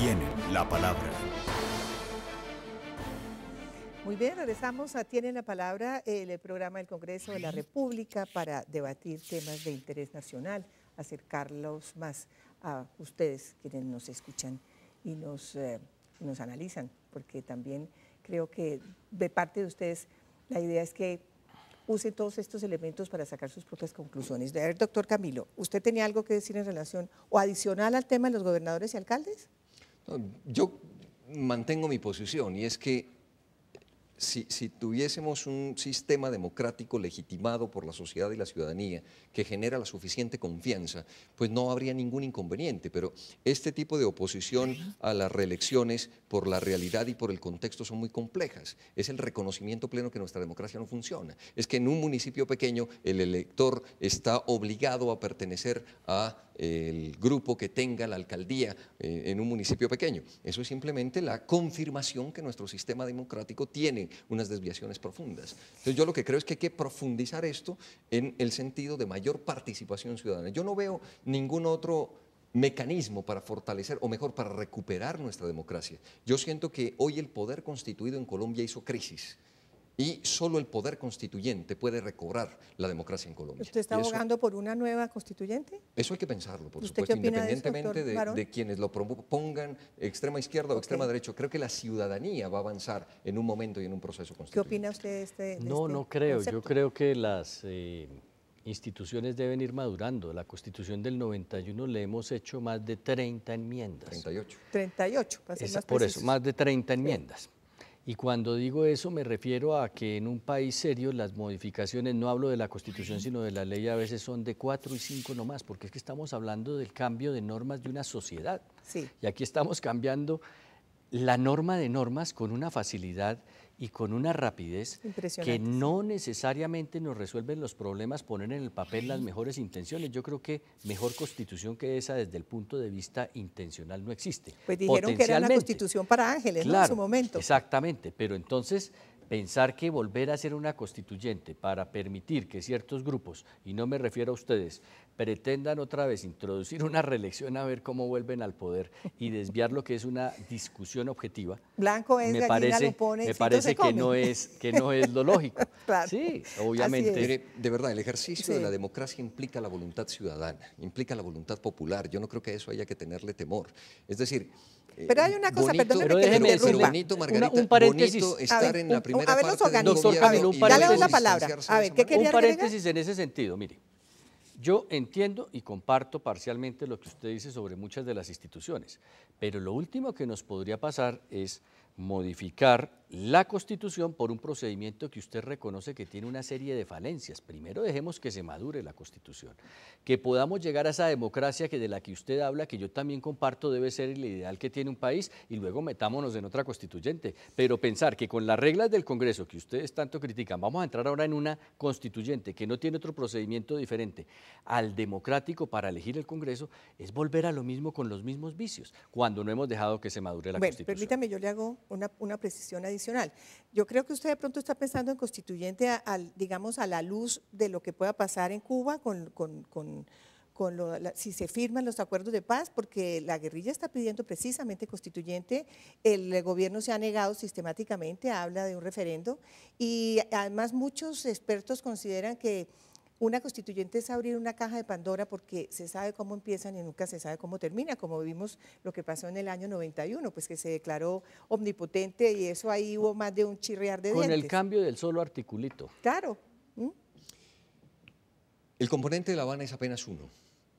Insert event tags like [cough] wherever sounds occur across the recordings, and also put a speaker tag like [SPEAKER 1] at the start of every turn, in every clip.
[SPEAKER 1] Tienen la palabra.
[SPEAKER 2] Muy bien, regresamos a Tienen la Palabra, el programa del Congreso de la República para debatir temas de interés nacional, acercarlos más a ustedes quienes nos escuchan y nos, eh, nos analizan, porque también creo que de parte de ustedes la idea es que use todos estos elementos para sacar sus propias conclusiones. A ver, doctor Camilo, ¿usted tenía algo que decir en relación o adicional al tema de los gobernadores y alcaldes?
[SPEAKER 3] Yo mantengo mi posición y es que si, tuviésemos un sistema democrático legitimado por la sociedad y la ciudadanía que genera la suficiente confianza, pues no habría ningún inconveniente. Pero este tipo de oposición a las reelecciones por la realidad y por el contexto son muy complejas. Es el reconocimiento pleno que nuestra democracia no funciona. Es que en un municipio pequeño el elector está obligado a pertenecer a el grupo que tenga la alcaldía eh, en un municipio pequeño. Eso es simplemente la confirmación que nuestro sistema democrático tiene unas desviaciones profundas. Entonces yo lo que creo es que hay que profundizar esto en el sentido de mayor participación ciudadana. Yo no veo ningún otro mecanismo para fortalecer, o mejor, para recuperar nuestra democracia. Yo siento que hoy el poder constituido en Colombia hizo crisis y solo el poder constituyente puede recobrar la democracia en Colombia. ¿Usted está abogando
[SPEAKER 2] por una nueva constituyente?
[SPEAKER 3] Eso hay que pensarlo, por supuesto, independientemente de, quienes lo propongan, extrema izquierda o extrema derecha. Creo que la ciudadanía va a avanzar en un momento y en un proceso constituyente.
[SPEAKER 2] ¿Qué opina usted de este? no, este no creo. Yo
[SPEAKER 1] creo que las eh, instituciones deben ir madurando. La constitución del 91 le hemos hecho más de 30 enmiendas. 38.
[SPEAKER 2] 38, para ser es, Por eso,
[SPEAKER 1] más de 30 enmiendas. Y cuando digo eso me refiero a que en un país serio las modificaciones, no hablo de la Constitución, sino de la ley, a veces son de cuatro y cinco nomás, porque es que estamos hablando del cambio de normas de una sociedad. Y aquí estamos cambiando la norma de normas con una facilidad y con una rapidez que no necesariamente nos resuelven los problemas, poner en el papel las mejores intenciones. Yo creo que mejor constitución que esa desde el punto de vista intencional no existe. Pues dijeron que era una constitución para ángeles en su momento. Exactamente, pero entonces Pensar que volver a ser una constituyente para permitir que ciertos grupos, y no me refiero a ustedes, pretendan otra vez introducir una reelección a ver cómo vuelven al poder y desviar lo que es una discusión objetiva. Blanco es me parece, me parece que no es que no es lo [laughs] lógico. claro, sí, obviamente.
[SPEAKER 3] De verdad, el ejercicio de la democracia implica la voluntad ciudadana, implica la voluntad popular. Yo no creo que a eso haya que tenerle temor. Es decir,
[SPEAKER 2] pero hay una cosa, perdóneme pero un paréntesis. paréntesis. Ya le palabra. ¿qué quería Un paréntesis
[SPEAKER 1] en ese sentido, mire. Yo entiendo y comparto parcialmente lo que usted dice sobre muchas de las instituciones, pero lo último que nos podría pasar es modificar la Constitución por un procedimiento que usted reconoce que tiene una serie de falencias. Primero dejemos que se madure la Constitución, que podamos llegar a esa democracia que de la que usted habla, que yo también comparto, debe ser el ideal que tiene un país y luego metámonos en otra constituyente. Pero pensar que con las reglas del Congreso que ustedes tanto critican, vamos a entrar ahora en una constituyente que no tiene otro procedimiento diferente al democrático para elegir el Congreso, es volver a lo mismo con los mismos vicios, cuando no hemos dejado que se madure la bueno, Constitución.
[SPEAKER 2] Permítame, yo le hago una, una precisión adicional yo creo que usted de pronto está pensando en constituyente, a, digamos, a la luz de lo que pueda pasar en Cuba con, si se firman los acuerdos de paz, porque la guerrilla está pidiendo precisamente constituyente, el gobierno se ha negado sistemáticamente, habla de un referendo y además muchos expertos consideran que una constituyente es abrir una caja de Pandora porque se sabe cómo empieza y nunca se sabe cómo termina, como vimos lo que pasó en el año 91, pues que se declaró omnipotente y eso ahí hubo más de un chirriar de dientes. Con el cambio
[SPEAKER 1] del
[SPEAKER 3] solo articulito.
[SPEAKER 2] Claro. ¿Mm?
[SPEAKER 3] El componente de La Habana es apenas uno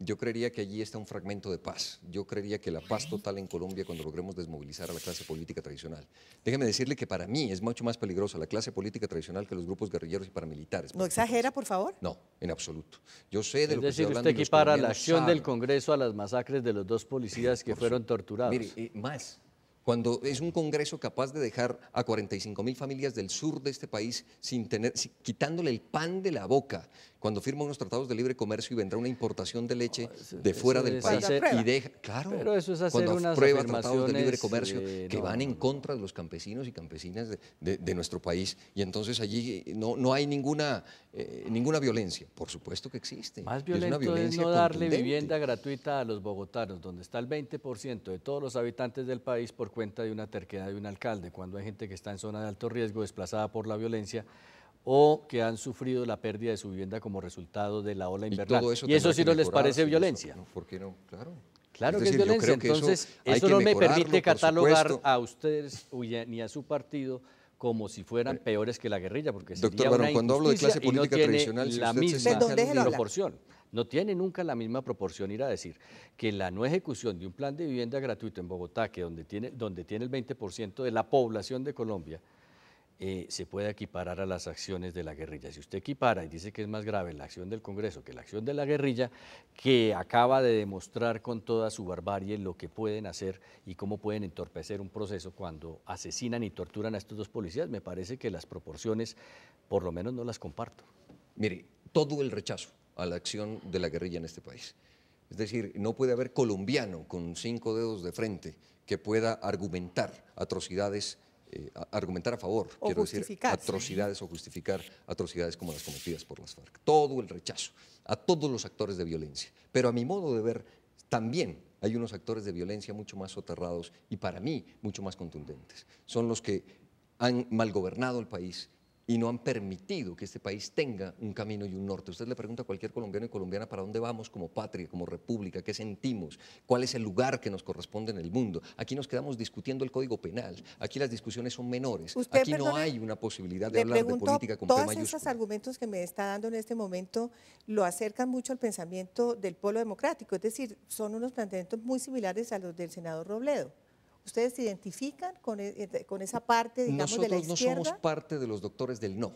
[SPEAKER 3] yo creería que allí está un fragmento de paz. Yo creería que la paz total en Colombia cuando logremos desmovilizar a la clase política tradicional. Déjeme decirle que para mí es mucho más peligrosa la clase política tradicional que los grupos guerrilleros y paramilitares.
[SPEAKER 2] ¿No exagera, por favor?
[SPEAKER 3] No, en absoluto. Yo sé de lo que estoy hablando. Es decir, usted equipara la acción del Congreso a las masacres de los dos policías que fueron torturados. Mire, eh, más, cuando es un Congreso capaz de dejar a 45 mil familias del sur de este país sin tener, quitándole el pan de la boca, cuando firma unos tratados de libre comercio y vendrá una importación de leche ah, de fuera del país y deja, claro, pero eso es hacer cuando aprueba tratados de libre comercio eh, que van en contra de los campesinos y campesinas de, nuestro país y entonces allí no, no hay ninguna, eh, ninguna violencia, por supuesto que existe. Más violencia es no darle
[SPEAKER 1] vivienda gratuita a los bogotanos, donde está el 20% de todos los habitantes del país por cuenta de una terquedad de un alcalde, cuando hay gente que está en zona de alto riesgo desplazada por la violencia o que han sufrido la pérdida de su vivienda como resultado de la ola invernal. Y, eso, sí no les parece violencia.
[SPEAKER 3] no? Claro. Claro es violencia. Entonces, eso, no me permite catalogar
[SPEAKER 1] a ustedes ni a su partido como si fueran eh, peores que la guerrilla, porque sería una cuando hablo de clase política no tradicional, la misma proporción. No tiene nunca la misma proporción ir a decir que la no ejecución de un plan de vivienda gratuito en Bogotá, que donde tiene, donde tiene el 20% de la población de Colombia, eh, se puede equiparar a las acciones de la guerrilla. Si usted equipara y dice que es más grave la acción del Congreso que la acción de la guerrilla, que acaba de demostrar con toda su barbarie lo que pueden hacer y cómo pueden entorpecer un proceso cuando asesinan y torturan a estos dos policías, me parece que las proporciones
[SPEAKER 3] por lo menos no las comparto. Mire, todo el rechazo a la acción de la guerrilla en este país. Es decir, no puede haber colombiano con cinco dedos de frente que pueda argumentar atrocidades eh, argumentar a favor, quiero decir, atrocidades o justificar atrocidades como las cometidas por las FARC. Todo el rechazo a todos los actores de violencia. Pero a mi modo de ver, también hay unos actores de violencia mucho más soterrados y para mí mucho más contundentes. Son los que han gobernado el país, y no han permitido que este país tenga un camino y un norte. Usted le pregunta a cualquier colombiano y colombiana para dónde vamos como patria, como república, qué sentimos, cuál es el lugar que nos corresponde en el mundo. Aquí nos quedamos discutiendo el Código Penal, aquí las discusiones son menores, aquí no hay una posibilidad de hablar de política con todos esos
[SPEAKER 2] argumentos que me está dando en este momento lo acercan mucho al pensamiento del pueblo democrático, es decir, son unos planteamientos muy similares a los del senador Robledo. ¿Ustedes se identifican eh, eh, con, esa parte, digamos, de la izquierda? no somos
[SPEAKER 3] parte de los doctores del no.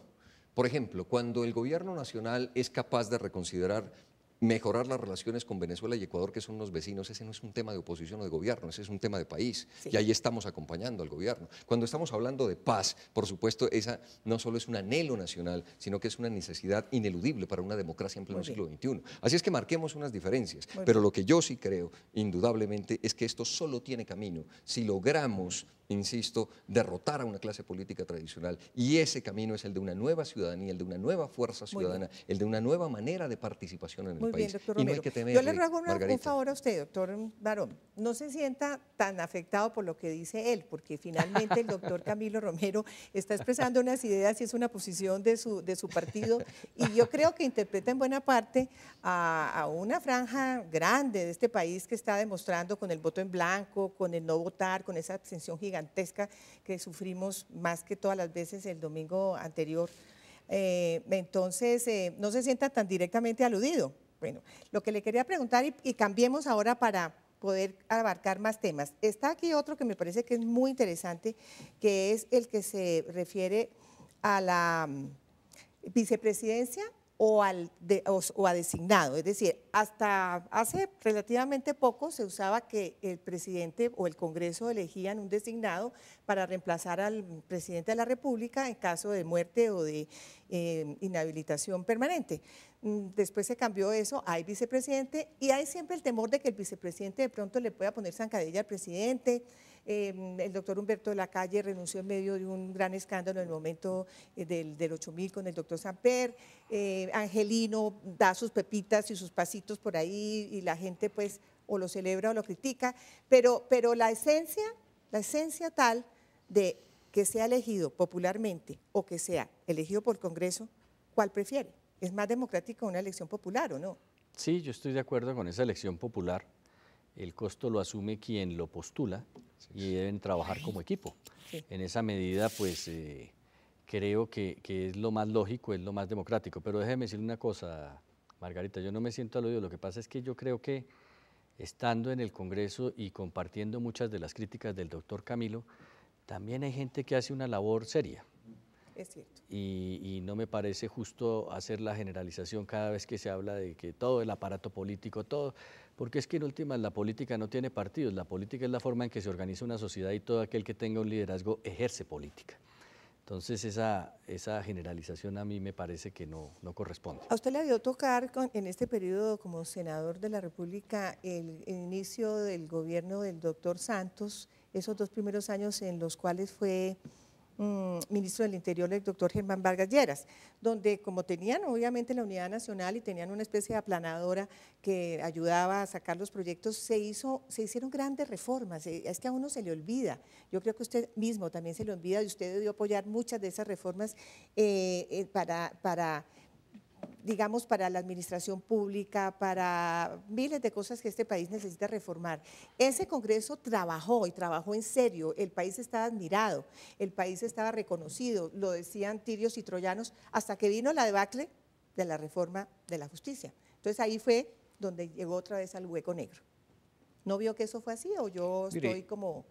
[SPEAKER 3] Por ejemplo, cuando el gobierno nacional es capaz de reconsiderar mejorar las relaciones con Venezuela y Ecuador, que son los vecinos, ese no es un tema de oposición o de gobierno, ese es un tema de país. Y ahí estamos acompañando al gobierno. Cuando estamos hablando de paz, por supuesto, esa no solo es un anhelo nacional, sino que es una necesidad ineludible para una democracia en pleno siglo XXI. Así es que marquemos unas diferencias. pero lo que yo sí creo, indudablemente, es que esto solo tiene camino si logramos insisto, derrotar a una clase política tradicional. Y ese camino es el de una nueva ciudadanía, el de una nueva fuerza ciudadana, el de una nueva manera de participación en el Muy Bien, doctor
[SPEAKER 2] Yo le ruego un favor a usted, doctor Barón. No se sienta tan afectado por lo que dice él, porque finalmente el doctor [laughs] Camilo Romero está expresando unas ideas y es una posición de su, de su partido. Y yo creo que interpreta en buena parte a, a una franja grande de este país que está demostrando con el voto en blanco, con el no votar, con esa abstención gigante gigantesca que sufrimos más que todas las veces el domingo anterior. Eh, entonces, eh, no se sienta tan directamente aludido. Bueno, lo que le quería preguntar y cambiemos ahora para poder abarcar más temas. Está aquí otro que me parece que es muy interesante, que es el que se refiere a la mm, vicepresidencia o, al a designado. Es decir, hasta hace relativamente poco se usaba que el presidente o el Congreso elegían un designado para reemplazar al presidente de la República en caso de muerte o de eh, inhabilitación permanente. Mm, después se cambió eso, hay vicepresidente y hay siempre el temor de que el vicepresidente de pronto le pueda poner zancadilla al presidente Em, el doctor Humberto de la Calle renunció en medio de un gran escándalo en el momento eh, del, del 8000 con el doctor Samper. Eh, Angelino da sus pepitas y sus pasitos por ahí y la gente pues o lo celebra o lo critica, pero, pero la esencia, la esencia tal de que sea elegido popularmente o que sea elegido por Congreso, ¿cuál prefiere? ¿Es más democrática una elección popular o no?
[SPEAKER 1] Sí, yo estoy de acuerdo con esa elección popular el costo lo asume quien lo postula y deben trabajar como equipo. En esa medida, pues eh, creo que, es lo más lógico, es lo más democrático. Pero déjeme decirle una cosa, Margarita, yo no me siento al oído, lo que pasa es que yo creo que estando en el Congreso y compartiendo muchas de las críticas del doctor Camilo, también hay gente que hace una labor seria. Es cierto. Y, y, no me parece justo hacer la generalización cada vez que se habla de que todo el aparato político, todo, porque es que en últimas la política no tiene partidos, la política es la forma en que se organiza una sociedad y todo aquel que tenga un liderazgo ejerce política. Entonces esa, esa generalización a mí me parece que no, no corresponde.
[SPEAKER 2] A usted le dio tocar en este periodo como senador de la República el, el inicio del gobierno del doctor Santos, esos dos primeros años en los cuales fue Mm, ministro del Interior, el doctor Germán Vargas Lleras, donde como tenían obviamente la unidad nacional y tenían una especie de aplanadora que ayudaba a sacar los proyectos, se, hizo, se hicieron grandes reformas. Eh, es que a uno se le olvida. Yo creo que usted mismo también se le olvida y usted debió apoyar muchas de esas reformas eh, eh, para... para digamos, para la administración pública, para miles de cosas que este país necesita reformar. Ese Congreso trabajó y trabajó en serio, el país estaba admirado, el país estaba reconocido, lo decían tirios y troyanos, hasta que vino la debacle de la reforma de la justicia. Entonces ahí fue donde llegó otra vez al hueco negro. ¿No vio que eso fue así o yo estoy como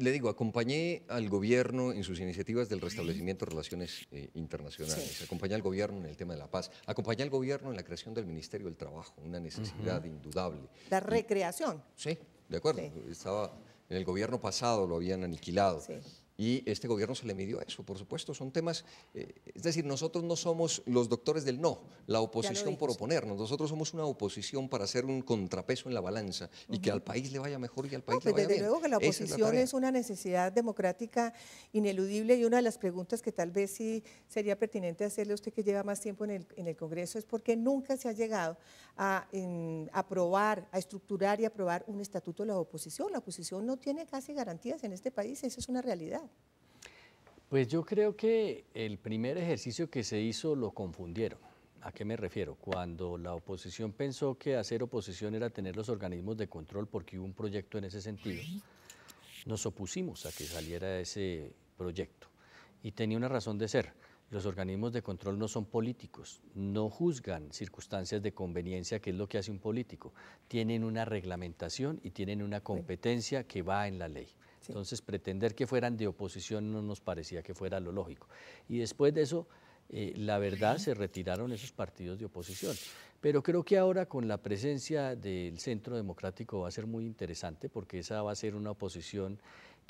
[SPEAKER 3] le digo, acompañé al gobierno en sus iniciativas del restablecimiento de relaciones eh, internacionales, acompañé al gobierno en el tema de la paz, acompañé al gobierno en la creación del Ministerio del Trabajo, una necesidad indudable.
[SPEAKER 2] La recreación. sí,
[SPEAKER 3] de acuerdo. Estaba en el gobierno pasado, lo habían aniquilado. Sí. Y este gobierno se le midió eso, por supuesto, son temas, eh, es decir, nosotros no somos los doctores del no, la oposición por oponernos, nosotros somos una oposición para hacer un contrapeso en la balanza y que al país le vaya mejor y al país le pues, vaya desde luego que la oposición es,
[SPEAKER 2] una necesidad democrática ineludible y una de las preguntas que tal vez sí sería pertinente hacerle a usted que lleva más tiempo en el, en el Congreso es por qué nunca se ha llegado a aprobar, a estructurar y aprobar un estatuto de la oposición. La oposición no tiene casi garantías en este país, esa es una realidad.
[SPEAKER 1] Pues yo creo que el primer ejercicio que se hizo lo confundieron. ¿A qué me refiero? Cuando la oposición pensó que hacer oposición era tener los organismos de control porque hubo un proyecto en ese sentido, nos opusimos a que saliera ese proyecto. Y tenía una razón de ser. Los organismos de control no son políticos, no juzgan circunstancias de conveniencia, que es lo que hace un político. Tienen una reglamentación y tienen una competencia que va en la ley. Entonces, pretender que fueran de oposición no nos parecía que fuera lo lógico. Y después de eso, eh, la verdad, se retiraron esos partidos de oposición. Pero creo que ahora con la presencia del Centro Democrático va a ser muy interesante porque esa va a ser una oposición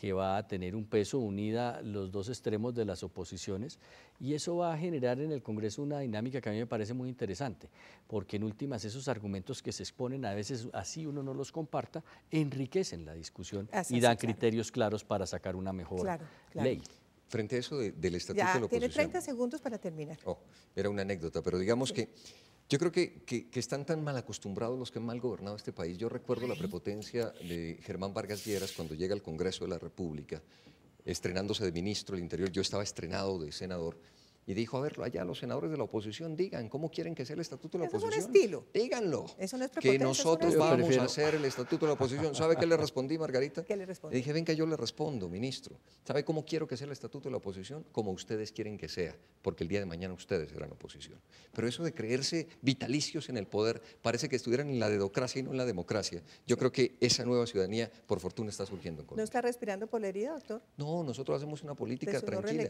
[SPEAKER 1] que va a tener un peso unida los dos extremos de las oposiciones y eso va a generar en el Congreso una dinámica que a mí me parece muy interesante, porque en últimas esos argumentos que se exponen, a veces así uno no los comparta, enriquecen la discusión ah, y dan criterios
[SPEAKER 3] claros para sacar una mejor ley. Frente a eso del estatuto
[SPEAKER 1] de la oposición. Tiene 30
[SPEAKER 2] segundos para terminar.
[SPEAKER 3] Oh, era una anécdota, pero digamos que yo creo que, que, están tan mal acostumbrados los que han mal gobernado este país. Yo recuerdo la prepotencia de Germán Vargas Lleras cuando llega al Congreso de la República, estrenándose de ministro del Interior. Yo estaba estrenado de senador y dijo, a verlo allá los senadores de la oposición digan cómo quieren que sea el estatuto de la oposición. Es un estilo. Díganlo.
[SPEAKER 2] Eso no es que nosotros vamos a
[SPEAKER 3] hacer el estatuto de la oposición. ¿Sabe qué le respondí, Margarita? ¿Qué le respondí? Le dije, venga, yo le respondo, ministro. ¿Sabe cómo quiero que sea el estatuto de la oposición? Como ustedes quieren que sea, porque el día de mañana ustedes serán oposición. Pero eso de creerse vitalicios en el poder, parece que estuvieran en la dedocracia y no en la democracia. Yo creo que esa nueva ciudadanía, por fortuna, está surgiendo en ¿No
[SPEAKER 2] está respirando por herida, doctor?
[SPEAKER 3] No, nosotros hacemos una política tranquila.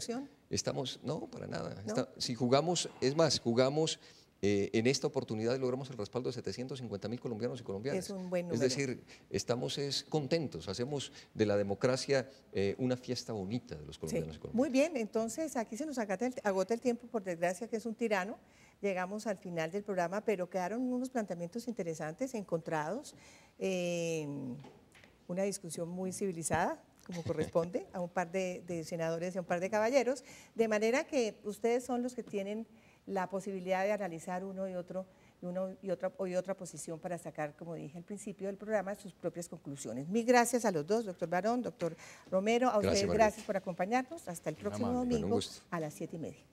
[SPEAKER 3] Estamos, no, para nada si jugamos, es más, jugamos eh, en esta oportunidad y logramos el respaldo de 750 mil colombianos y colombianas. Es un
[SPEAKER 2] buen número. Es decir,
[SPEAKER 3] estamos contentos, hacemos de la democracia eh, una fiesta bonita de los colombianos y colombianas.
[SPEAKER 2] Muy bien, entonces aquí se nos agota el, tiempo, por desgracia que es un tirano. Llegamos al final del programa, pero quedaron unos planteamientos interesantes, encontrados, eh, una discusión muy civilizada, como corresponde, a un par de, senadores y a un par de caballeros, de manera que ustedes son los que tienen la posibilidad de analizar uno y otro y otra, y otra posición para sacar, como dije al principio del programa, sus propias conclusiones. Mil gracias a los dos, doctor Barón, doctor Romero, a ustedes gracias por acompañarnos. Hasta el próximo domingo a las siete y media.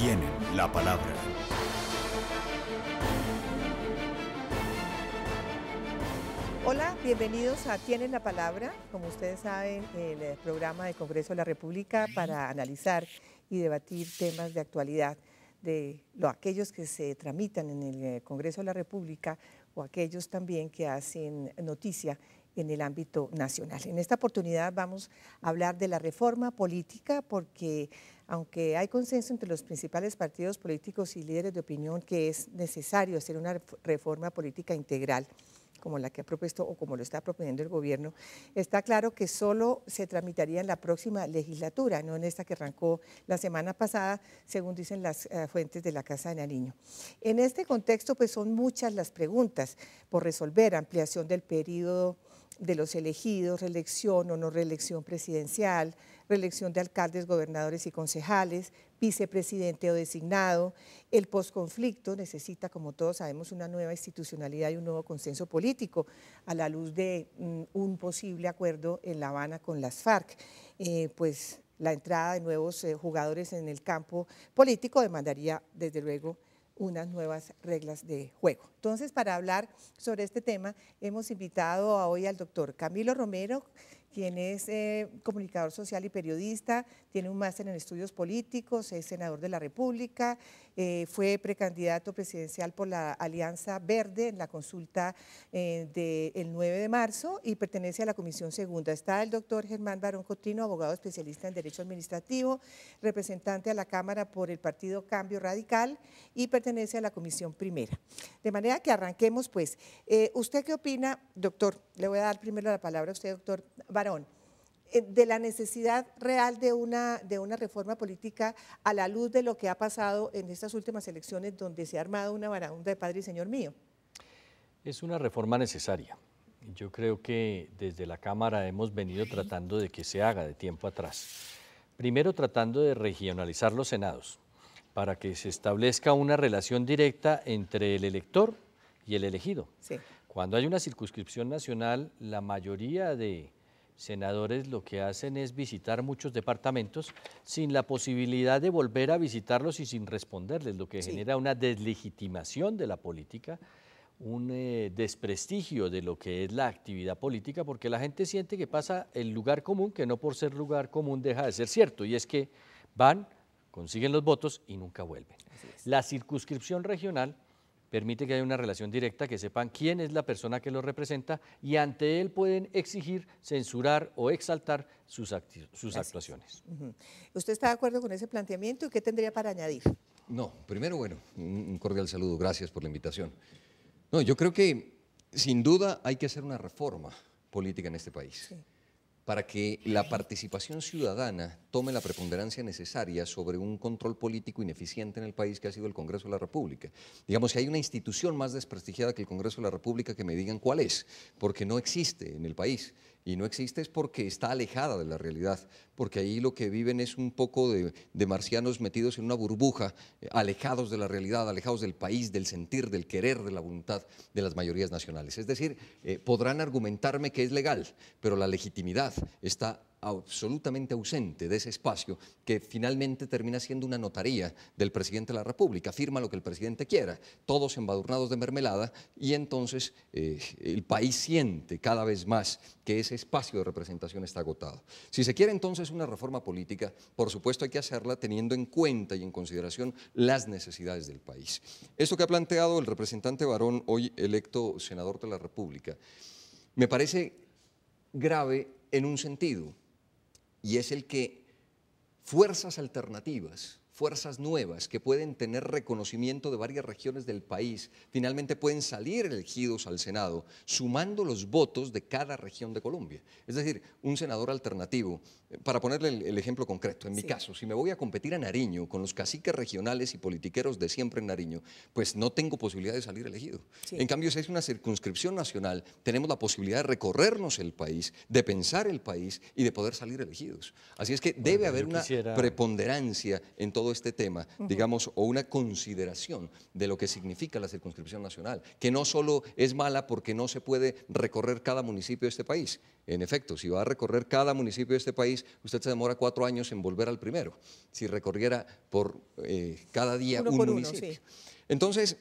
[SPEAKER 1] tienen la palabra.
[SPEAKER 2] Hola, bienvenidos a Tienen la Palabra, como ustedes saben, el programa del Congreso de la República para analizar y debatir temas de actualidad de aquellos que se tramitan en el eh, Congreso de la República o aquellos también que hacen noticia en el ámbito nacional. En esta oportunidad vamos a hablar de la reforma política porque aunque hay consenso entre los principales partidos políticos y líderes de opinión que es necesario hacer una reforma política integral, como la que ha propuesto o como lo está proponiendo el gobierno, está claro que solo se tramitaría en la próxima legislatura, no en esta que arrancó la semana pasada, según dicen las eh, fuentes de la Casa de Nariño. En este contexto, pues son muchas las preguntas por resolver, ampliación del periodo de los elegidos, reelección o no reelección presidencial, reelección de alcaldes, gobernadores y concejales, vicepresidente o designado. El posconflicto necesita, como todos sabemos, una nueva institucionalidad y un nuevo consenso político a la luz de mm, un posible acuerdo en La Habana con las FARC. Eh, pues la entrada de nuevos eh, jugadores en el campo político demandaría, desde luego, unas nuevas reglas de juego. Entonces, para hablar sobre este tema, hemos invitado hoy al doctor Camilo Romero, quien es eh, comunicador social y periodista, tiene un máster en estudios políticos, es senador de la República, eh, fue precandidato presidencial por la Alianza Verde en la consulta eh, del 9 de marzo y pertenece a la Comisión Segunda. Está el doctor Germán Barón Cotino, abogado especialista en Derecho Administrativo, representante a la Cámara por el Partido Cambio Radical y pertenece a la Comisión Primera. De manera que arranquemos pues. Eh, ¿Usted qué opina, doctor? Le voy a dar primero la palabra a usted, doctor Barón eh, de la necesidad real de una, de una reforma política a la luz de lo que ha pasado en estas últimas elecciones donde se ha armado una baranda de padre y señor mío?
[SPEAKER 1] Es una reforma necesaria. Yo creo que desde la Cámara hemos venido tratando de que se haga de tiempo atrás. Primero tratando de regionalizar los senados para que se establezca una relación directa entre el elector y el elegido. Cuando hay una circunscripción nacional, la mayoría de senadores lo que hacen es visitar muchos departamentos sin la posibilidad de volver a visitarlos y sin responderles, lo que genera una deslegitimación de la política, un eh, desprestigio de lo que es la actividad política, porque la gente siente que pasa el lugar común, que no por ser lugar común deja de ser cierto, y es que van, consiguen los votos y nunca vuelven. La circunscripción regional permite que haya una relación directa, que sepan quién es la persona que los representa y ante él pueden exigir, censurar o exaltar sus, actuaciones.
[SPEAKER 2] ¿Usted está de acuerdo con ese planteamiento y qué tendría para añadir?
[SPEAKER 3] No, primero, bueno, un cordial saludo, gracias por la invitación. No, yo creo que sin duda hay que hacer una reforma política en este país para que la participación ciudadana tome la preponderancia necesaria sobre un control político ineficiente en el país que ha sido el Congreso de la República. Digamos, si hay una institución más desprestigiada que el Congreso de la República, que me digan cuál es, porque no existe en el país y no existe es porque está alejada de la realidad, porque ahí lo que viven es un poco de, marcianos metidos en una burbuja, eh, alejados de la realidad, alejados del país, del sentir, del querer, de la voluntad de las mayorías nacionales. Es decir, eh, podrán argumentarme que es legal, pero la legitimidad está absolutamente ausente de ese espacio, que finalmente termina siendo una notaría del presidente de la República, firma lo que el presidente quiera, todos embadurnados de mermelada, y entonces eh, el país siente cada vez más que ese espacio de representación está agotado. Si se quiere entonces una reforma política, por supuesto hay que hacerla teniendo en cuenta y en consideración las necesidades del país. eso que ha planteado el representante varón, hoy electo senador de la República, me parece grave en un sentido, y es el que fuerzas alternativas fuerzas nuevas que pueden tener reconocimiento de varias regiones del país, finalmente pueden salir elegidos al Senado, sumando los votos de cada región de Colombia. Es decir, un senador alternativo. Eh, para ponerle el, ejemplo concreto, en mi caso, si me voy a competir a Nariño con los caciques regionales y politiqueros de siempre en Nariño, pues no tengo posibilidad de salir elegido. En cambio, si es una circunscripción nacional, tenemos la posibilidad de recorrernos el país, de pensar el país y de poder salir elegidos. Así es que debe haber una preponderancia en todo este tema, digamos, o una consideración de lo que significa la circunscripción nacional, que no solo es mala porque no se puede recorrer cada municipio de este país. En efecto, si va a recorrer cada municipio de este país, usted se demora cuatro años en volver al primero, si recorriera por eh, cada día un municipio. Entonces,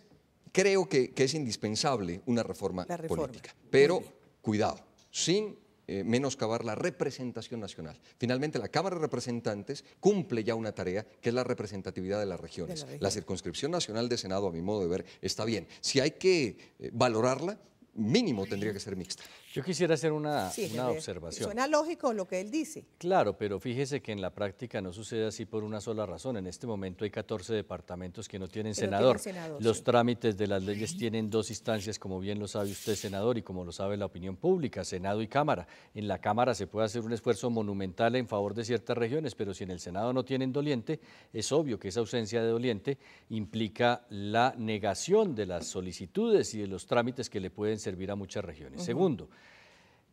[SPEAKER 3] creo que, es indispensable una reforma, reforma. política, pero cuidado, sin eh, menoscabar la representación nacional. Finalmente, la Cámara de Representantes cumple ya una tarea que es la representatividad de las regiones. la, circunscripción nacional de Senado, a mi modo de ver, está bien. Si hay que eh, valorarla, mínimo tendría que ser mixta. Yo quisiera hacer una,
[SPEAKER 1] observación. Suena
[SPEAKER 2] lógico lo que él dice.
[SPEAKER 1] Claro, pero fíjese que en la práctica no sucede así por una sola razón. En este momento hay 14 departamentos que no tienen senador. los trámites de las leyes tienen dos instancias, como bien lo sabe usted, senador, y como lo sabe la opinión pública, Senado y Cámara. En la Cámara se puede hacer un esfuerzo monumental en favor de ciertas regiones, pero si en el Senado no tienen doliente, es obvio que esa ausencia de doliente implica la negación de las solicitudes y de los trámites que le pueden servir a muchas regiones. Segundo,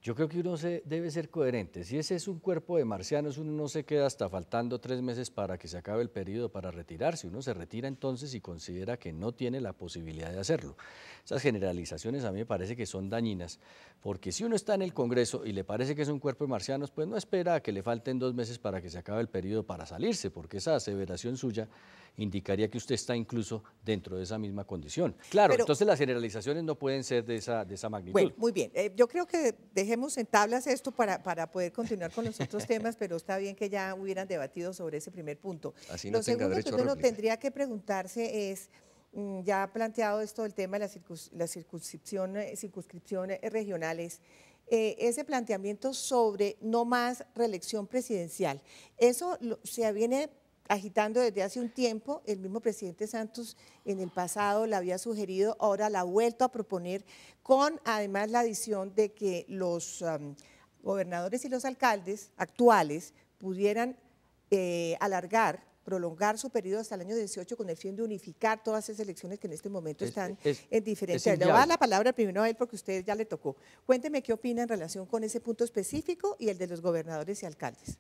[SPEAKER 1] yo creo que uno debe ser coherente. Si ese es un cuerpo de marcianos, uno no se queda hasta faltando tres meses para que se acabe el periodo para retirarse. Uno se retira entonces y considera que no tiene la posibilidad de hacerlo. Esas generalizaciones a mí me parece que son dañinas, porque si uno está en el Congreso y le parece que es un cuerpo de marcianos, pues no espera a que le falten dos meses para que se acabe el periodo para salirse, porque esa aseveración suya indicaría que usted está incluso dentro de esa misma condición. Claro, entonces las generalizaciones no pueden ser de esa, de esa magnitud. Bueno, muy
[SPEAKER 2] bien. Eh, yo creo que dejemos en tablas esto para, para poder continuar con los otros temas, pero está bien que ya hubieran debatido sobre ese primer punto.
[SPEAKER 4] Lo segundo que uno tendría
[SPEAKER 2] que preguntarse es mm, ya ha planteado esto el tema de las circunscripciones eh, eh, regionales, ese planteamiento sobre no más reelección presidencial, eso se viene agitando desde hace un tiempo. El mismo presidente Santos en el pasado la había sugerido, ahora la ha vuelto a proponer con además la adición de que los um, gobernadores y los alcaldes actuales pudieran eh, alargar prolongar su periodo hasta el año 18 con el fin de unificar todas esas elecciones que en este momento están en diferencia. le voy a dar la palabra primero a él porque usted ya le tocó. Cuénteme qué opina en relación con ese punto específico y el de los gobernadores y alcaldes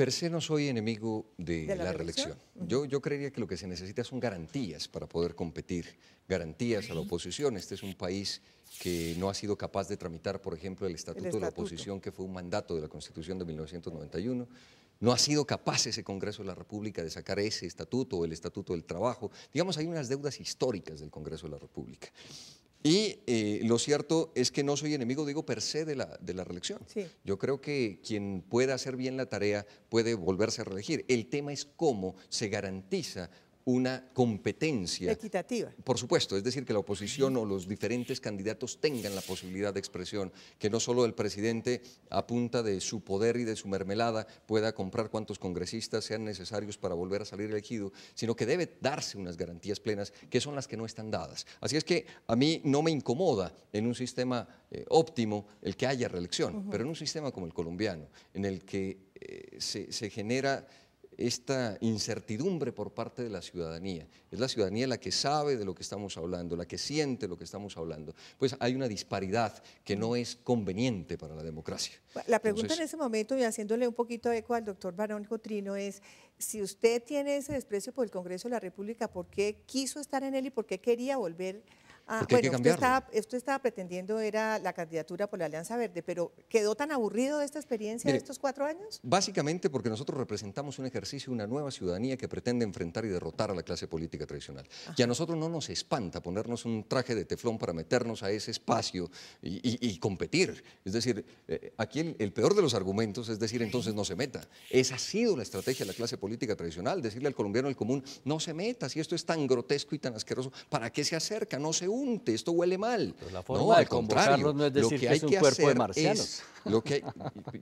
[SPEAKER 3] per se no soy enemigo de, la, reelección. Yo, yo creería que lo que se necesita son garantías para poder competir, garantías a la oposición. Este es un país que no ha sido capaz de tramitar, por ejemplo, el estatuto. de la Oposición, que fue un mandato de la Constitución de 1991. No ha sido capaz ese Congreso de la República de sacar ese estatuto o el Estatuto del Trabajo. Digamos, hay unas deudas históricas del Congreso de la República. Y eh, lo cierto es que no soy enemigo, digo, per se de la, de la reelección. Yo creo que quien pueda hacer bien la tarea puede volverse a reelegir. El tema es cómo se garantiza una competencia. Equitativa. Por supuesto, es decir, que la oposición o los diferentes candidatos tengan la posibilidad de expresión, que no solo el presidente a punta de su poder y de su mermelada pueda comprar cuantos congresistas sean necesarios para volver a salir elegido, sino que debe darse unas garantías plenas que son las que no están dadas. Así es que a mí no me incomoda en un sistema eh, óptimo el que haya reelección, pero en un sistema como el colombiano, en el que eh, se genera esta incertidumbre por parte de la ciudadanía. Es la ciudadanía la que sabe de lo que estamos hablando, la que siente lo que estamos hablando. Pues hay una disparidad que no es conveniente
[SPEAKER 2] para la democracia. La pregunta en ese momento, y haciéndole un poquito eco al doctor Barón Cotrino, es si usted tiene ese desprecio por el Congreso de la República, ¿por qué quiso estar en él y por qué quería volver Ah, bueno, usted, estaba, pretendiendo era la candidatura por la Alianza Verde, pero ¿quedó tan aburrido de esta experiencia de estos cuatro años?
[SPEAKER 3] Básicamente porque nosotros representamos un ejercicio, una nueva ciudadanía que pretende enfrentar y derrotar a la clase política tradicional. Ah. Y a nosotros no nos espanta ponernos un traje de teflón para meternos a ese espacio y, competir. Es decir, eh, aquí el, peor de los argumentos es decir, entonces no se meta. Esa ha sido la estrategia de la clase política tradicional, decirle al colombiano, del común, no se meta, si esto es tan grotesco y tan asqueroso, ¿para qué se acerca? No se une esto huele mal. Pues la forma no, al contrario, no es decir lo que, hay un cuerpo hacer de marcianos. Es lo que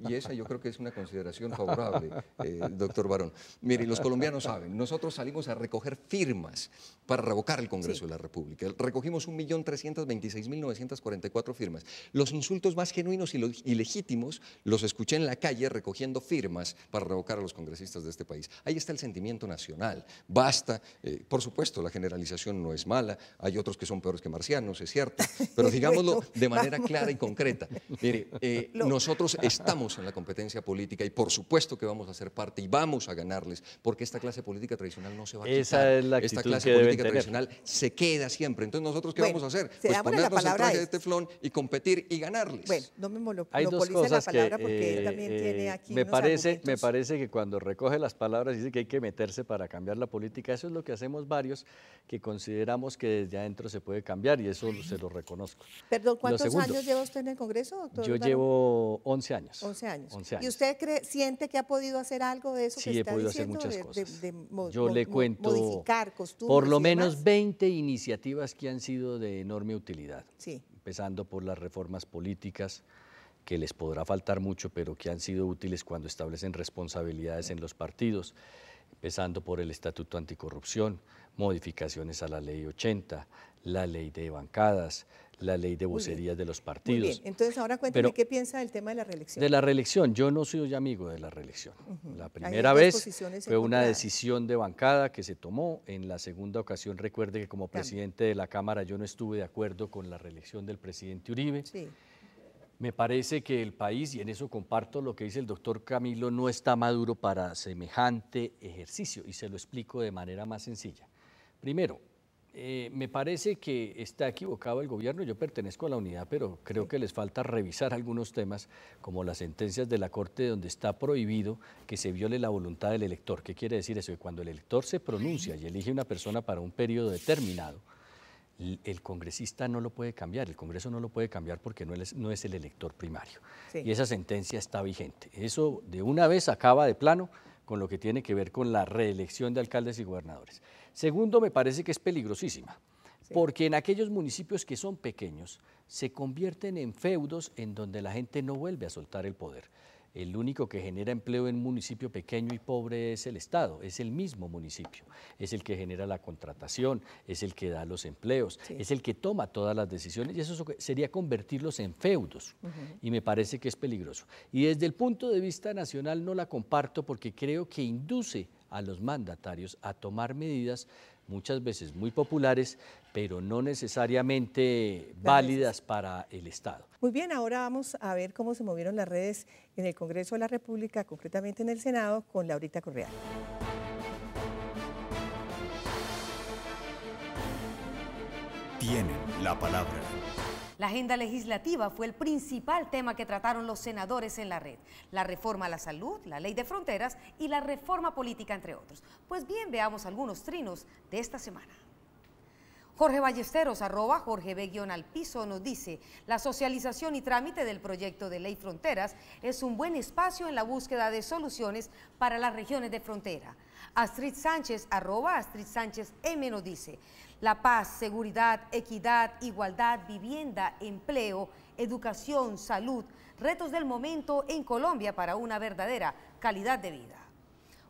[SPEAKER 3] y esa yo creo que es una consideración favorable, eh, doctor Barón. Mire, los colombianos saben, nosotros salimos a recoger firmas para revocar el Congreso de la República. Recogimos 1.326.944 firmas. Los insultos más genuinos y, legítimos los escuché en la calle recogiendo firmas para revocar a los congresistas de este país. Ahí está el sentimiento nacional. Basta, eh, por supuesto, la generalización no es mala, hay otros que son peores que marcianos, es cierto, [laughs] pero digámoslo de manera clara y concreta. Mire, eh, [laughs] nosotros [laughs] estamos en la competencia política y por supuesto que vamos a ser parte y vamos a ganarles, porque esta clase política tradicional no se va a quitar. es la esta clase política tradicional se queda siempre. Entonces, ¿nosotros qué vamos a hacer? Pues ponernos la palabra traje de teflón y competir y ganarles. Bueno,
[SPEAKER 2] no me monopolice la palabra porque él eh, también tiene eh, aquí me parece, Me parece
[SPEAKER 3] que cuando recoge
[SPEAKER 1] las palabras dice que hay que meterse para cambiar la política. Eso es lo que hacemos varios que consideramos que desde adentro se puede cambiar y eso se lo reconozco.
[SPEAKER 2] Perdón, ¿cuántos años lleva usted en el Congreso, Yo
[SPEAKER 1] llevo 11 años,
[SPEAKER 2] 11 años. ¿Y usted cree, siente que ha podido hacer algo de eso? Sí, he podido hacer muchas cosas. yo le cuento por lo menos
[SPEAKER 1] 20 iniciativas que han sido de enorme utilidad. Sí. Empezando por las reformas políticas, que les podrá faltar mucho, pero que han sido útiles cuando establecen responsabilidades en los partidos empezando por el Estatuto Anticorrupción, modificaciones a la Ley 80, la Ley de Bancadas, la Ley de Vocerías de los partidos. bien. Entonces ahora cuéntame qué
[SPEAKER 2] piensa del tema de la reelección. De la
[SPEAKER 1] reelección, yo no soy amigo de la reelección. La primera vez fue una decisión de bancada que se tomó, en la segunda ocasión recuerde que como presidente de la Cámara yo no estuve de acuerdo con la reelección del presidente Uribe. Sí me parece que el país, y en eso comparto lo que dice el doctor Camilo, no está maduro para semejante ejercicio, y se lo explico de manera más sencilla. Primero, eh, me parece que está equivocado el gobierno, yo pertenezco a la unidad, pero creo que les falta revisar algunos temas, como las sentencias de la Corte donde está prohibido que se viole la voluntad del elector. ¿Qué quiere decir eso? Que cuando el elector se pronuncia y elige una persona para un periodo determinado, el congresista no lo puede cambiar, el Congreso no lo puede cambiar porque no es, no es el elector primario. Y esa sentencia está vigente. Eso de una vez acaba de plano con lo que tiene que ver con la reelección de alcaldes y gobernadores. Segundo, me parece que es peligrosísima, porque en aquellos municipios que son pequeños se convierten en feudos en donde la gente no vuelve a soltar el poder. El único que genera empleo en un municipio pequeño y pobre es el Estado, es el mismo municipio, es el que genera la contratación, es el que da los empleos, es el que toma todas las decisiones y eso sería convertirlos en feudos y me parece que es peligroso. Y desde el punto de vista nacional no la comparto porque creo que induce a los mandatarios a tomar medidas muchas veces muy populares, pero no necesariamente válidas para el Estado.
[SPEAKER 2] Muy bien, ahora vamos a ver cómo se movieron las redes en el Congreso de la República, concretamente en el Senado, con Laurita Correa.
[SPEAKER 3] Tienen la palabra.
[SPEAKER 4] La agenda legislativa fue el principal tema que trataron los senadores en la red. La reforma a la salud, la ley de fronteras y la reforma política, entre otros. Pues bien, veamos algunos trinos de esta semana. Jorge Ballesteros, arroba Jorge B. al piso, nos dice, la socialización y trámite del proyecto de ley Fronteras es un buen espacio en la búsqueda de soluciones para las regiones de frontera. Astrid Sánchez, arroba Astrid Sánchez M. nos dice, la paz, seguridad, equidad, igualdad, vivienda, empleo, educación, salud, retos del momento en Colombia para una verdadera calidad de vida.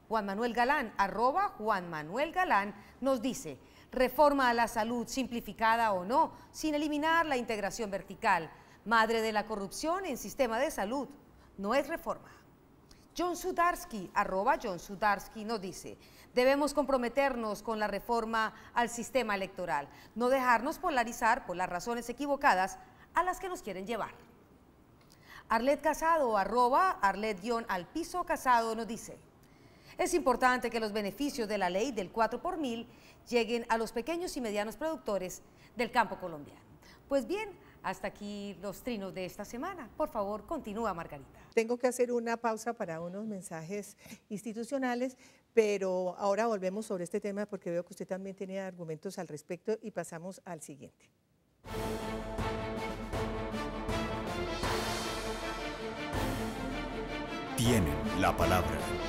[SPEAKER 4] Juan Manuel Galán, arroba Juan Manuel Galán, nos dice, reforma a la salud, simplificada o no, sin eliminar la integración vertical, madre de la corrupción en sistema de salud, no es reforma. John Sudarsky, arroba John Sudarsky, nos dice, debemos comprometernos con la reforma al sistema electoral, no dejarnos polarizar por las razones equivocadas a las que nos quieren llevar. Arlet Casado, arroba Arlet-al piso Casado, nos dice, es importante que los beneficios de la ley del 4 por mil lleguen a los pequeños y medianos productores del campo colombiano. Pues bien, hasta aquí los trinos de esta semana. Por favor, continúa, Margarita.
[SPEAKER 2] Tengo que hacer una pausa para unos mensajes institucionales, pero ahora volvemos sobre este tema porque veo que usted también tenía argumentos al respecto y pasamos al siguiente.
[SPEAKER 4] Tienen la palabra.